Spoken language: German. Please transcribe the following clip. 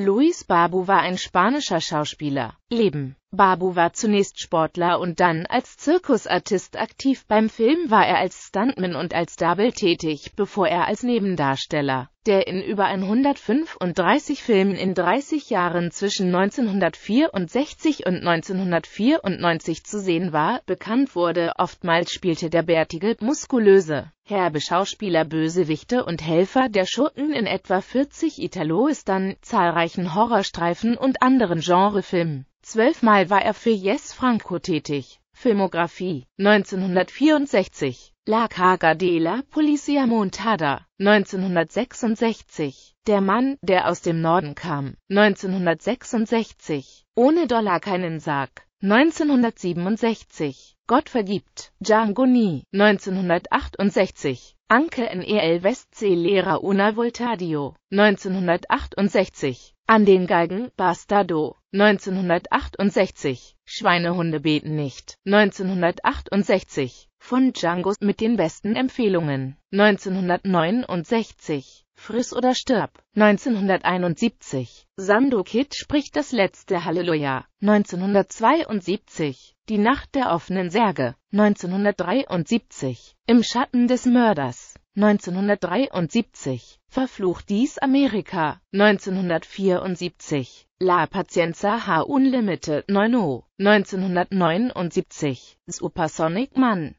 Luis Babu war ein spanischer Schauspieler. Leben Babu war zunächst Sportler und dann als Zirkusartist aktiv. Beim Film war er als Stuntman und als Double tätig, bevor er als Nebendarsteller, der in über 135 Filmen in 30 Jahren zwischen 1964 und 1994 zu sehen war, bekannt wurde. Oftmals spielte der bärtige, muskulöse, herbe Schauspieler Bösewichte und Helfer der Schurken in etwa 40 Italo-Istern, zahlreichen Horrorstreifen und anderen Genrefilmen. Zwölfmal war er für Yes Franco tätig. Filmografie 1964 La Caga de la Policia Montada 1966 Der Mann, der aus dem Norden kam 1966 Ohne Dollar keinen Sarg 1967 Gott vergibt, Django Nie, 1968 Anke NEL Westsee-Lehrer Una Voltadio, 1968 An den Galgen, Bastardo, 1968 Schweinehunde beten nicht, 1968 von Django mit den besten Empfehlungen. 1969 Friss oder stirb. 1971 Sando Kid spricht das letzte Halleluja. 1972 Die Nacht der offenen Särge. 1973 Im Schatten des Mörders. 1973 Verflucht dies Amerika 1974 La Pazienza H Unlimited 9 O 1979 Supersonic Man